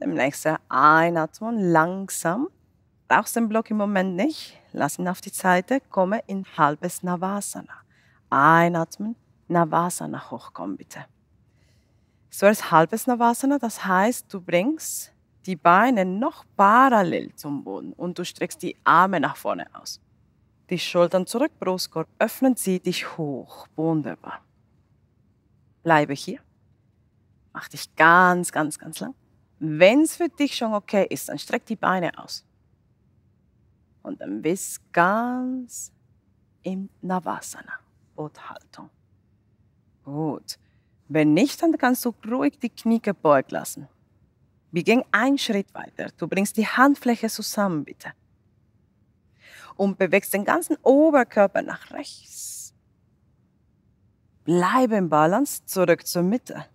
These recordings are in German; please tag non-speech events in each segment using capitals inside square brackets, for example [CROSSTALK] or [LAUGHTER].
Demnächst einatmen, langsam. Brauchst den Block im Moment nicht. Lass ihn auf die Seite, komme in halbes Navasana. Einatmen, Navasana hochkommen bitte. So Zuerst halbes Navasana, das heißt, du bringst die Beine noch parallel zum Boden und du streckst die Arme nach vorne aus. Die Schultern zurück, Brustkorb öffnen, zieh dich hoch. Wunderbar. Bleibe hier. Mach dich ganz, ganz, ganz lang. Wenn es für dich schon okay ist, dann streck die Beine aus. Und dann bist ganz im Navasana, Boothaltung. Gut. Wenn nicht, dann kannst du ruhig die Knie gebeugt lassen. Wir gehen einen Schritt weiter. Du bringst die Handfläche zusammen, bitte. Und bewegst den ganzen Oberkörper nach rechts. Bleib im Balance, zurück zur Mitte.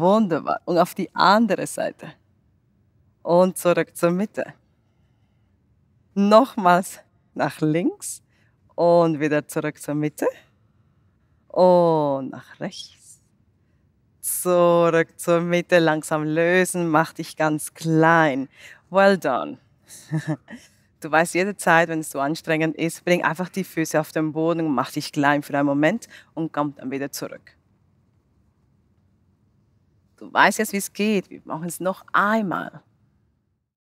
Wunderbar. Und auf die andere Seite. Und zurück zur Mitte. Nochmals nach links und wieder zurück zur Mitte. Und nach rechts. Zurück zur Mitte. Langsam lösen. Mach dich ganz klein. Well done. [LAUGHS] Du weißt jede Zeit, wenn es so anstrengend ist, bring einfach die Füße auf den Boden mach dich klein für einen Moment und komm dann wieder zurück du weißt jetzt, wie es geht, wir machen es noch einmal.